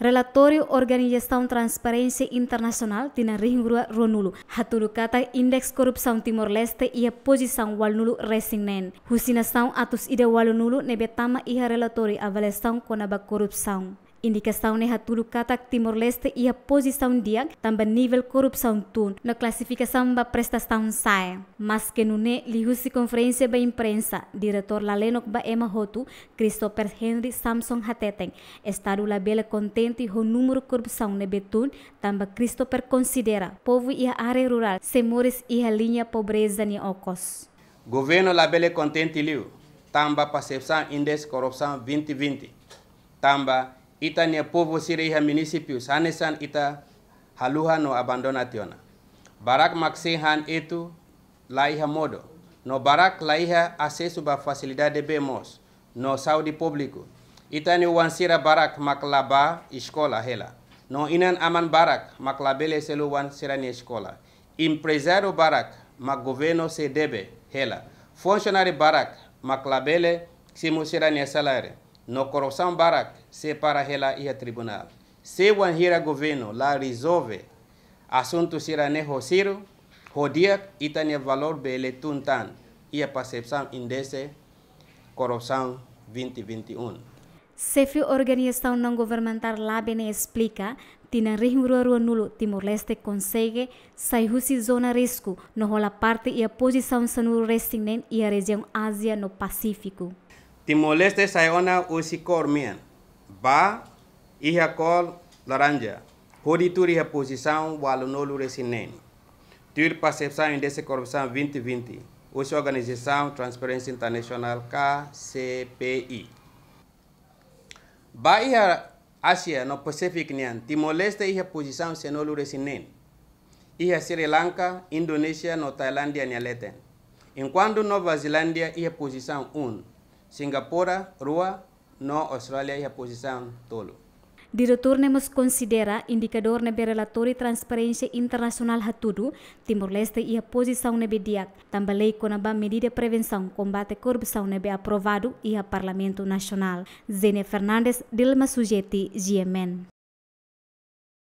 Relatório Organização Transparência Internacional tina ringrua ronulu. Hatulu kata indeks korupsaun Timor-Leste ia walulu walnulu resignen. Husinasang atus ide walnulu nebetama iha relatório avaliação konaba korupsaun. Indicação é Hatulu Katak Timor-Leste e a posição dia também nível corrupção tun na classificação da prestação sai. Mas que não é lihusi conferência da imprensa, diretor Lalenok ba Emma Hotu, Christopher Henry Samson Hateteng, estado la bela contente o número corrupção ne betun, também Christopher considera povo e a área rural, semores e a linha pobreza ni ocos. Governo la bela contente também tamba percepção índice corrupção 2020, também ita nia povo sireiha municipio sane ita haluha no abandona tiona barak maksihan han etu laiha modo no barak laiha acesso ba facilidade bemos no saudi publiku. ita wan sira barak maklaba iskola hela no inan aman barak maklabele selo wansira nia escola Impresario barak magoverno se debe hela funcionário barak maklabele simusira nia salário no coroção Barak se para ela a tribunal. Se o hira governo lá resolve assunto será negociado, rodia e tem valor bele tuntan e a percepção indece coroção 2021. Sefi organização não governamental Labene explica tina Rua nulo Timor-Leste consegue sair zona risco no rola parte e a posição sanur restingen e a região Ásia no Pacífico. Te molesta saiona osikor minha. Ba, iha col, laranja. Roditur iha posição, walunolu resinene. Tur percepção e desse corrupção 2020. osi Organização Transparency Internacional KCPI. Ba iha Ásia no Pacífico nian. Te molesta iha posição senolu resinene. Iha Sri Lanka, Indonésia no Tailândia nialeten. Enquanto Nova Zelândia iha posição 1. Singapura, Rua, no Australia e a posição tolo. Diretor Nemos considera indicador nebe relatório transparência internacional hatudu, Timor-Leste e a posição nebe diak, também conaba medida prevenção combate corrupção nebe aprovado e a Parlamento Nacional. Zene Fernandes, Dilma Sujeti, GMN.